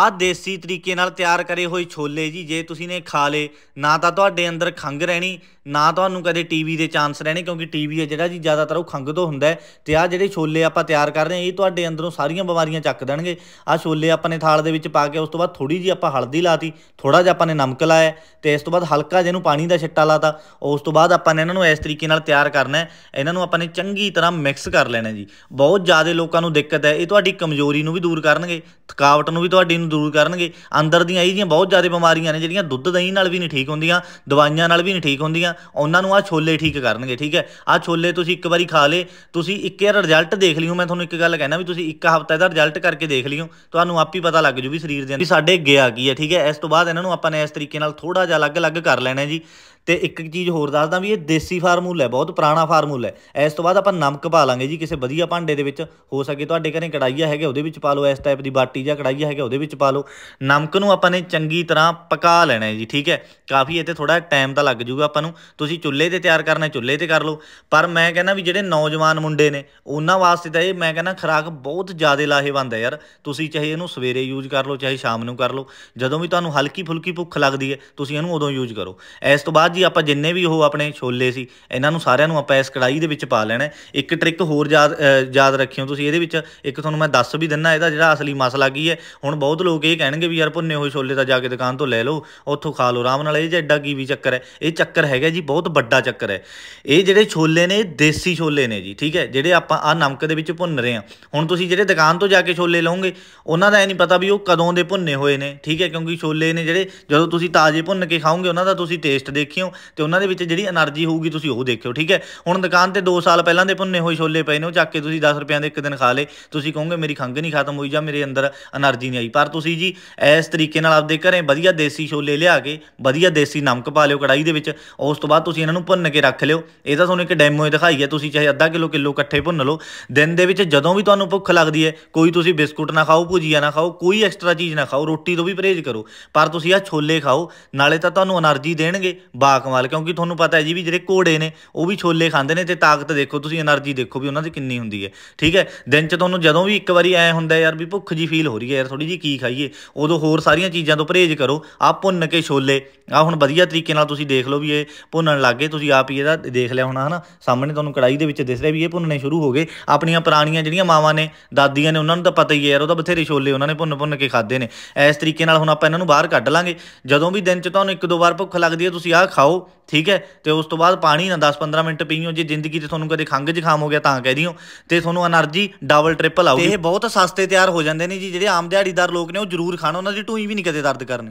ਆ ਦੇਸੀ ਤਰੀਕੇ ਨਾਲ ਤਿਆਰ ਕਰੇ ਹੋਏ ਛੋਲੇ ਜੀ ਜੇ ਤੁਸੀਂ ਨੇ ਖਾ ਲੇ ਨਾ ਤਾਂ ਤੁਹਾਡੇ ਅੰਦਰ ਖੰਗ ਰਹਿਣੀ ਨਾ ਤੁਹਾਨੂੰ ਕਦੇ ਟੀਵੀ ਦੇ ਚਾਂਸ ਰਹਿਣੇ ਕਿਉਂਕਿ ਟੀਵੀ ਹੈ ਜਿਹੜਾ ਜੀ ਜ਼ਿਆਦਾਤਰ ਉਹ ਖੰਗ ਤੋਂ ਹੁੰਦਾ ਤੇ ਆ ਜਿਹੜੇ ਛੋਲੇ ਆਪਾਂ ਤਿਆਰ ਕਰ ਰਹੇ ਹਾਂ ਇਹ ਤੁਹਾਡੇ ਅੰਦਰੋਂ ਸਾਰੀਆਂ ਬਿਮਾਰੀਆਂ ਚੱਕ ਦੇਣਗੇ ਆ ਛੋਲੇ ਆਪਾਂ ਨੇ ਥਾਲ ਦੇ ਵਿੱਚ ਪਾ ਕੇ ਉਸ ਤੋਂ ਬਾਅਦ ਥੋੜੀ ਜੀ ਆਪਾਂ ਹਲਦੀ ਲਾਤੀ ਥੋੜਾ ਜਿਹਾ ਆਪਾਂ ਨੇ ਨਮਕ ਲਾਇਆ ਤੇ ਇਸ ਤੋਂ ਬਾਅਦ ਹਲਕਾ ਜਿਹਨੂੰ ਪਾਣੀ ਦਾ ਛਿੱਟਾ ਲਾਤਾ ਉਸ ਤੋਂ ਬਾਅਦ ਆਪਾਂ ਨੇ ਇਹਨਾਂ ਨੂੰ ਇਸ ਤਰੀਕੇ ਨਾਲ ਤਿਆਰ ਕਰਨਾ ਹੈ ਇਹਨਾਂ ਨੂੰ ਆਪਾਂ ਨੇ ਚੰਗੀ ਤਰ੍ਹਾਂ ਮਿਕਸ ਕਰ ਲੈਣਾ ਜੀ ਬਹੁਤ ਜ਼ਿਆਦਾ ਲੋਕਾਂ ਨੂੰ ਦਿੱਕਤ ਹੈ ਇਹ ਤੁਹਾਡੀ ਕਮਜ਼ੋਰੀ ਨੂੰ ਵੀ ਦੂਰ ਕਰਨਗੇ ਥਕਾਵਟ ਨੂੰ ਵੀ ਤੁਹਾਡੀ ਨੂੰ ਦੂਰ ਕਰਨਗੇ ਅੰਦਰ ਦੀਆਂ ਇਹ ਜੀਆਂ ਬਹੁਤ ਜ਼ਿਆਦਾ ਬਿਮਾਰੀਆਂ ਨੇ ਜਿਹੜੀਆਂ ਦੁੱਧ ਦਹੀਂ ਨਾਲ ਵੀ ਨਹੀਂ ਠੀਕ ਹੁੰਦੀਆਂ ਦਵਾਈਆਂ ਨਾਲ ਵੀ ਨਹੀਂ ਠੀਕ ਹੁੰਦੀਆਂ ਉਹਨਾਂ ਨੂੰ ਆ ਛੋਲੇ ਠੀਕ ਕਰਨਗੇ ਠੀਕ ਹੈ ਆ ਛੋਲੇ ਤੁਸੀਂ ਇੱਕ ਵਾਰੀ ਖਾ ਲੇ ਤੁਸੀਂ ਇੱਕ ਯਾਰ ਰਿਜ਼ਲਟ ਦੇਖ ਲਿਓ ਮੈਂ ਤੁਹਾਨੂੰ ਇੱਕ ਗੱਲ ਕਹਿਣਾ ਵੀ ਤੁਸੀਂ ਇੱਕ ਹਫ਼ਤਾ ਦਾ ਰਿਜ਼ਲਟ ਕਰਕੇ ਦੇਖ ਲਿਓ ਤੁਹਾਨੂੰ ਆਪ ਹੀ ਪਤਾ ਲੱਗ ਜੂ ਵੀ ਸਰੀਰ ਦੇ ਅੰਦਰ ਸਾਡੇ ਗਿਆ ਕੀ ਹੈ ਠੀਕ ਹੈ ਇਸ ਤੋਂ ਬਾਅਦ ਇਹਨਾਂ ਨੂੰ ਆਪਾਂ ਨੇ ਇਸ ਤਰੀਕੇ ਨਾਲ ਥੋੜਾ ਜਿਹਾ ਅਲੱਗ-ਅਲੱਗ ਕਰ ਲੈਣਾ ਜੀ ਤੇ ਇੱਕ ਚੀਜ਼ ਹੋਰ ਦੱਸਦਾ ਵੀ ਇਹ ਦੇਸੀ ਫਾਰਮੂਲਾ ਹੈ ਬਹੁਤ ਪੁਰਾਣਾ ਫਾਰਮੂਲਾ ਹੈ ਇਸ ਤੋਂ ਬਾਅਦ ਆਪਾਂ ਨਮਕ ਪਾ ਲਾਂਗੇ ਜੀ ਕਿਸੇ ਵਧੀਆ ਭਾਂਡੇ ਦੇ ਵਿੱਚ ਹੋ ਸਕੇ ਤੁਹਾਡੇ ਘਰੇ ਕੜਾਈਆ ਹੈਗੇ ਉਹਦੇ ਵਿੱਚ ਪਾ ਲਓ ਇਸ ਟਾਈਪ ਦੀ ਬਾਟੀ ਜਾਂ ਕੜਾਈਆ ਹੈਗੇ ਉਹਦੇ ਵਿੱਚ ਪਾ ਲਓ ਨਮਕ ਨੂੰ ਆਪਾਂ ਨੇ ਚੰਗੀ ਤਰ੍ਹਾਂ ਪਕਾ ਲੈਣਾ ਹੈ ਜੀ ਠੀਕ ਹੈ ਕਾਫੀ ਇਹ ਤੇ ਥੋੜਾ ਟਾਈਮ ਤਾਂ ਲੱਗ ਜੂਗਾ ਆਪਾਂ ਨੂੰ ਤੁਸੀਂ ਚੁੱਲ੍ਹੇ ਤੇ ਤਿਆਰ ਕਰਨਾ ਚੁੱਲ੍ਹੇ ਤੇ ਕਰ ਲਓ ਪਰ ਮੈਂ ਕਹਿੰਦਾ ਵੀ ਜਿਹੜੇ ਨੌਜਵਾਨ ਮੁੰਡੇ ਨੇ ਉਹਨਾਂ ਵਾਸਤੇ ਤਾਂ ਇਹ ਮੈਂ ਕਹਿੰਦਾ ਖਰਾਕ ਬਹੁਤ ਜ਼ਿਆਦਾ ਲਾਹੇਵੰਦ ਹੈ ਯਾਰ ਤੁਸੀਂ ਚਾਹੇ ਇਹਨੂੰ ਸਵੇਰੇ ਯੂਜ਼ ਕਰ ਲਓ ਚਾਹੇ ਸ਼ਾਮ ਨੂੰ ਕਰ ਲਓ ਜਦੋਂ ਵੀ ਤੁਹਾਨੂੰ ਹਲਕੀ ਫੁਲਕੀ ਭੁੱਖ ਲੱਗਦੀ ਹੈ ਤੁਸੀਂ ਇਹਨੂੰ ਉਦੋਂ ਯੂਜ਼ ਕਰੋ ਇਸ ਤੋਂ ਬਾਅਦ ਅੱਜ ਜੀ ਆਪਾਂ ਜਿੰਨੇ ਵੀ ਉਹ ਆਪਣੇ ਛੋਲੇ ਸੀ ਇਹਨਾਂ ਨੂੰ ਸਾਰਿਆਂ ਨੂੰ ਆਪਾਂ ਇਸ ਕੜਾਈ ਦੇ ਵਿੱਚ ਪਾ ਲੈਣਾ ਇੱਕ ਟ੍ਰਿਕ ਹੋਰ ਯਾਦ ਯਾਦ ਰੱਖਿਓ ਤੁਸੀਂ ਇਹਦੇ ਵਿੱਚ ਇੱਕ ਤੁਹਾਨੂੰ ਮੈਂ ਦੱਸ ਵੀ ਦਿੰਨਾ ਇਹਦਾ ਜਿਹੜਾ ਅਸਲੀ ਮਸਲਾ ਕੀ ਹੈ ਹੁਣ ਬਹੁਤ ਲੋਕ ਇਹ ਕਹਿਣਗੇ ਵੀ ਯਾਰ ਭੁੰਨੇ ਹੋਏ ਛੋਲੇ ਤਾਂ ਜਾ ਕੇ ਦੁਕਾਨ ਤੋਂ ਲੈ ਲਓ ਉੱਥੋਂ ਖਾ ਲਓ ਆਰਾਮ ਨਾਲ ਇਹ ਜਿਹੜਾ ਕੀ ਵੀ ਚੱਕਰ ਹੈ ਇਹ ਚੱਕਰ ਹੈਗਾ ਜੀ ਬਹੁਤ ਵੱਡਾ ਚੱਕਰ ਹੈ ਇਹ ਜਿਹੜੇ ਛੋਲੇ ਨੇ ਦੇਸੀ ਛੋਲੇ ਨੇ ਜੀ ਠੀਕ ਹੈ ਜਿਹੜੇ ਆਪਾਂ ਆ ਨਮਕ ਦੇ ਵਿੱਚ ਭੁੰਨ ਰਹੇ ਆ ਹੁਣ ਤੁਸੀਂ ਜਿਹੜੇ ਦੁਕਾਨ ਤੋਂ ਜਾ ਕੇ ਛੋਲੇ ਲਓਗੇ ਉਹਨਾਂ ਦਾ ਇਹ ਨਹੀਂ ਪਤਾ ਵੀ ਉਹ ਕਦੋਂ ਦੇ ਭੁੰਨੇ ਹੋਏ ਨੇ ਠੀਕ ਹੈ ਕਿਉਂਕਿ ਛੋਲੇ ਨੇ ਜਿਹੜੇ ਜਦੋਂ ਤੁਸੀਂ ਤਾਜ਼ੇ ਭੁੰਨ ਕੇ ਖਾਓਗੇ ਉਹਨਾਂ ਦਾ ਤੁਸੀਂ ਟੇਸਟ ਦੇਖੀ ਦੇਖਿਓ ਤੇ ਉਹਨਾਂ ਦੇ ਵਿੱਚ ਜਿਹੜੀ એનર્ਜੀ ਹੋਊਗੀ ਤੁਸੀਂ ਉਹ ਦੇਖਿਓ ਠੀਕ ਹੈ ਹੁਣ ਦੁਕਾਨ ਤੇ 2 ਸਾਲ ਪਹਿਲਾਂ ਦੇ ਭੁੰਨੇ ਹੋਏ ਛੋਲੇ ਪਏ ਨੇ ਉਹ ਚੱਕ ਕੇ ਤੁਸੀਂ 10 ਰੁਪਏ ਦੇ ਇੱਕ ਦਿਨ ਖਾ ਲੇ ਤੁਸੀਂ ਕਹੋਗੇ ਮੇਰੀ ਖੰਗ ਨਹੀਂ ਖਤਮ ਹੋਈ ਜਾਂ ਮੇਰੇ ਅੰਦਰ એનર્ਜੀ ਨਹੀਂ ਆਈ ਪਰ ਤੁਸੀਂ ਜੀ ਇਸ ਤਰੀਕੇ ਨਾਲ ਆਪਦੇ ਘਰੇ ਵਧੀਆ ਦੇਸੀ ਛੋਲੇ ਲਿਆ ਕੇ ਵਧੀਆ ਦੇਸੀ ਨਮਕ ਪਾ ਲਿਓ ਕੜਾਈ ਦੇ ਵਿੱਚ ਉਸ ਤੋਂ ਬਾਅਦ ਤੁਸੀਂ ਇਹਨਾਂ ਨੂੰ ਭੁੰਨ ਕੇ ਰੱਖ ਲਿਓ ਇਹ ਤਾਂ ਤੁਹਾਨੂੰ ਇੱਕ ਡੈਮੋ ਹੀ ਦਿਖਾਈ ਹੈ ਤੁਸੀਂ ਚਾਹੇ ਅੱਧਾ ਕਿਲੋ ਕਿਲੋ ਇਕੱਠੇ ਭੁੰਨ ਲਓ ਦਿਨ ਦੇ ਵਿੱਚ ਜਦੋਂ ਵੀ ਤੁਹਾਨੂੰ ਭੁੱਖ ਲੱਗਦੀ ਹੈ ਕੋਈ ਤੁਸੀਂ ਬਿਸਕੁਟ ਨਾ ਖਾਓ ਭੁਜੀਆ ਨਾ ਖਾਓ ਕੋਈ ਐਕਸਟਰਾ ਚੀਜ਼ ਨਾ ਖਾਓ ਰੋਟੀ ਤੋਂ ਵੀ ਪਰਹੇਜ਼ ਕਰੋ ਪਰ ਤੁਸੀਂ ਆ ਛੋਲੇ ਖਾਓ ਨਾਲੇ ਤਾਂ ਤੁਹਾਨੂੰ એનર્ਜੀ ਦੇਣਗੇ ਵਾਹ ਕਮਾਲ ਕਿਉਂਕਿ ਤੁਹਾਨੂੰ ਪਤਾ ਹੈ ਜੀ ਵੀ ਜਿਹੜੇ ਘੋੜੇ ਨੇ ਉਹ ਵੀ ਛੋਲੇ ਖਾਂਦੇ ਨੇ ਤੇ ਤਾਕਤ ਦੇਖੋ ਤੁਸੀਂ એનર્ਜੀ ਦੇਖੋ ਵੀ ਉਹਨਾਂ ਦੀ ਕਿੰਨੀ ਹੁੰਦੀ ਹੈ ਠੀਕ ਹੈ ਦਿਨ 'ਚ ਤੁਹਾਨੂੰ ਜਦੋਂ ਵੀ ਇੱਕ ਵਾਰੀ ਐ ਹੁੰਦਾ ਯਾਰ ਵੀ ਭੁੱਖ ਜੀ ਫੀਲ ਹੋ ਰਹੀ ਹੈ ਯਾਰ ਥੋੜੀ ਜੀ ਕੀ ਖਾਈਏ ਉਦੋਂ ਹੋਰ ਸਾਰੀਆਂ ਚੀਜ਼ਾਂ ਤੋਂ ਪਰਹੇਜ਼ ਕਰੋ ਆ ਭੁੰਨ ਕੇ ਛੋਲੇ ਆ ਹੁਣ ਵਧੀਆ ਤਰੀਕੇ ਨਾਲ ਤੁਸੀਂ ਦੇਖ ਲਓ ਵੀ ਇਹ ਭੁੰਨਣ ਲੱਗੇ ਤੁਸੀਂ ਆਪ ਹੀ ਇਹਦਾ ਦੇਖ ਲਿਆ ਹੋਣਾ ਹਨਾ ਸਾਹਮਣੇ ਤੁਹਾਨੂੰ ਕੜਾਈ ਦੇ ਵਿੱਚ ਦਿਸ ਰਿਹਾ ਵੀ ਇਹ ਭੁੰਨਣੇ ਸ਼ੁਰੂ ਹੋ ਗਏ ਆਪਣੀਆਂ ਪੁਰਾਣੀਆਂ ਜਿਹੜੀਆਂ ਮਾਵਾਂ ਨੇ ਦਾਦੀਆਂ ਨੇ ਉਹਨਾਂ ਨੂੰ ਤਾਂ ਪਤਾ ਹੀ ਹੈ ਯਾਰ ਉਹ ਤਾਂ ਬਥੇਰੇ ਛੋਲੇ ਉਹਨਾਂ ਨੇ ਭੁੰਨ ਭੁੰਨ ਕੇ ਖਾਦੇ ਨੇ ਇਸ ਤਰੀਕੇ ਨਾਲ ਹੁਣ ਆਪਾਂ ਇਹਨਾਂ ਨੂੰ ਬਾਹਰ ਕੱਢ ਲਾਂਗੇ ਜਦੋਂ ਵੀ ਦਿਨ 'ਚ ਤੁਹਾਨੂੰ ਇੱਕ ਦੋ ਵਾਰ ਭੁੱਖ ਲੱਗਦੀ ਹੈ ਤੁਸੀਂ ਆਹ ਖਾਓ ਠੀਕ ਹੈ ਤੇ ਉਸ ਤੋਂ ਬਾਅਦ ਪਾਣੀ ਨਾ 10-15 ਮਿੰਟ ਪੀਓ ਜੇ ਜ਼ਿੰਦਗੀ 'ਚ ਤੁਹਾਨੂੰ ਕਦੇ ਖੰਗ ਜ਼ੁਕਾਮ ਹੋ ਗਿਆ ਤਾਂ ਕਹਿ ਦਿਓ ਤੇ ਤੁਹਾਨੂੰ એનર્ਜੀ ਡਬਲ ਟ੍ਰਿਪਲ ਆਊਗੀ ਇਹ ਬਹੁਤ ਸਸਤੇ ਤਿਆਰ ਹੋ ਜਾਂਦੇ ਨੇ ਜੀ ਜਿਹੜੇ ਆਮ ਦਿਹਾੜੀਦਾਰ ਲੋਕ ਨੇ ਉਹ ਜ਼ਰੂਰ ਖਾਣ ਉਹਨਾਂ ਦੀ ਢੂਈ ਵੀ ਨਹੀਂ ਕਦੇ ਦਰਦ ਕਰਨੀ